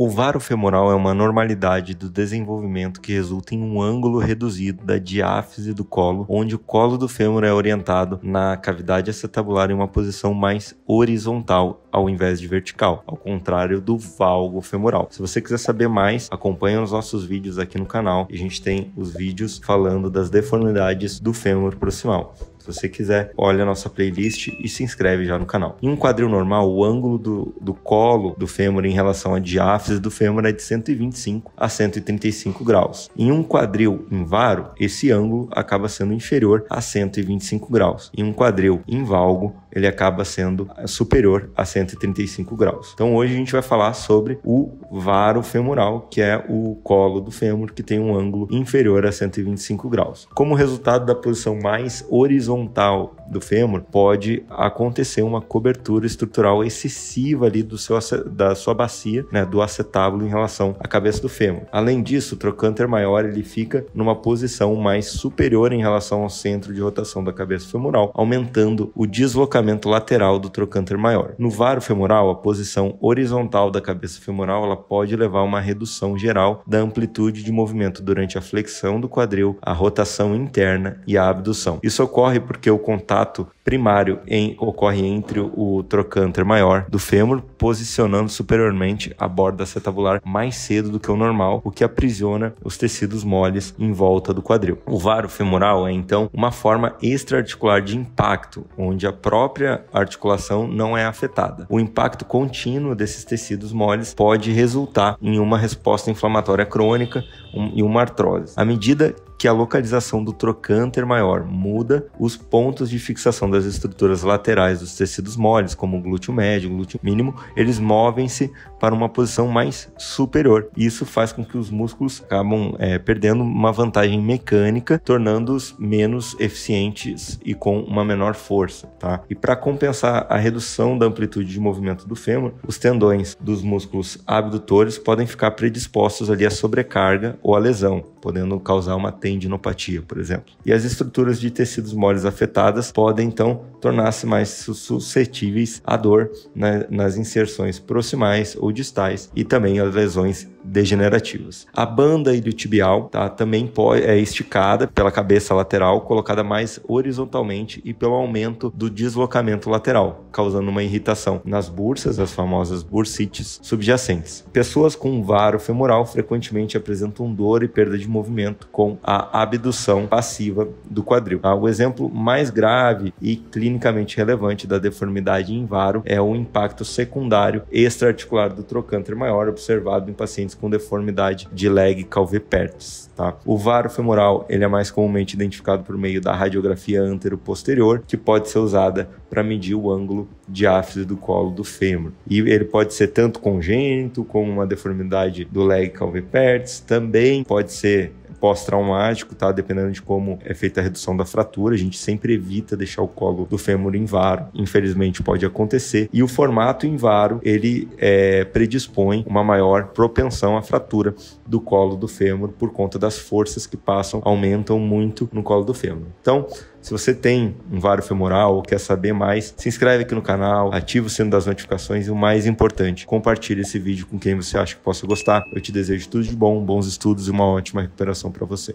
O varo femoral é uma normalidade do desenvolvimento que resulta em um ângulo reduzido da diáfise do colo, onde o colo do fêmur é orientado na cavidade acetabular em uma posição mais horizontal ao invés de vertical, ao contrário do valgo femoral. Se você quiser saber mais, acompanhe os nossos vídeos aqui no canal e a gente tem os vídeos falando das deformidades do fêmur proximal você quiser, olha a nossa playlist e se inscreve já no canal. Em um quadril normal, o ângulo do, do colo do fêmur em relação à diáfise do fêmur é de 125 a 135 graus. Em um quadril em varo esse ângulo acaba sendo inferior a 125 graus. Em um quadril em valgo ele acaba sendo superior a 135 graus. Então hoje a gente vai falar sobre o varo femoral, que é o colo do fêmur que tem um ângulo inferior a 125 graus. Como resultado da posição mais horizontal frontal do fêmur, pode acontecer uma cobertura estrutural excessiva ali do seu, da sua bacia, né, do acetábulo em relação à cabeça do fêmur. Além disso, o trocânter maior ele fica numa posição mais superior em relação ao centro de rotação da cabeça femoral, aumentando o deslocamento lateral do trocânter maior. No varo femoral, a posição horizontal da cabeça femoral ela pode levar a uma redução geral da amplitude de movimento durante a flexão do quadril, a rotação interna e a abdução. Isso ocorre porque o contato contato primário em, ocorre entre o trocânter maior do fêmur, posicionando superiormente a borda acetabular mais cedo do que o normal, o que aprisiona os tecidos moles em volta do quadril. O varo femoral é então uma forma extraarticular de impacto, onde a própria articulação não é afetada. O impacto contínuo desses tecidos moles pode resultar em uma resposta inflamatória crônica e uma artrose. À medida que a localização do trocânter maior muda, os pontos de fixação da das estruturas laterais dos tecidos moles, como o glúteo médio, o glúteo mínimo, eles movem-se para uma posição mais superior. Isso faz com que os músculos acabam é, perdendo uma vantagem mecânica, tornando-os menos eficientes e com uma menor força, tá? E para compensar a redução da amplitude de movimento do fêmur, os tendões dos músculos abdutores podem ficar predispostos ali à sobrecarga ou à lesão, podendo causar uma tendinopatia, por exemplo. E as estruturas de tecidos moles afetadas podem então então tornasse mais suscetíveis à dor né, nas inserções proximais ou distais e também às lesões degenerativas. A banda iliotibial tá, também pode, é esticada pela cabeça lateral, colocada mais horizontalmente e pelo aumento do deslocamento lateral, causando uma irritação nas bursas, as famosas bursites subjacentes. Pessoas com varo femoral frequentemente apresentam dor e perda de movimento com a abdução passiva do quadril. Tá? O exemplo mais grave e clinicamente relevante da deformidade em varo é o impacto secundário extraarticular do trocânter maior observado em pacientes com com deformidade de leg calvepertis, tá? O varo femoral, ele é mais comumente identificado por meio da radiografia antero-posterior, que pode ser usada para medir o ângulo de áfise do colo do fêmur. E ele pode ser tanto congênito, como uma deformidade do leg calvepertis, também pode ser pós-traumático, tá? Dependendo de como é feita a redução da fratura, a gente sempre evita deixar o colo do fêmur em varo. Infelizmente pode acontecer. E o formato em varo, ele é, predispõe uma maior propensão à fratura do colo do fêmur por conta das forças que passam, aumentam muito no colo do fêmur. Então, se você tem um varo femoral ou quer saber mais, se inscreve aqui no canal, ativa o sino das notificações e o mais importante, compartilhe esse vídeo com quem você acha que possa gostar. Eu te desejo tudo de bom, bons estudos e uma ótima recuperação para você.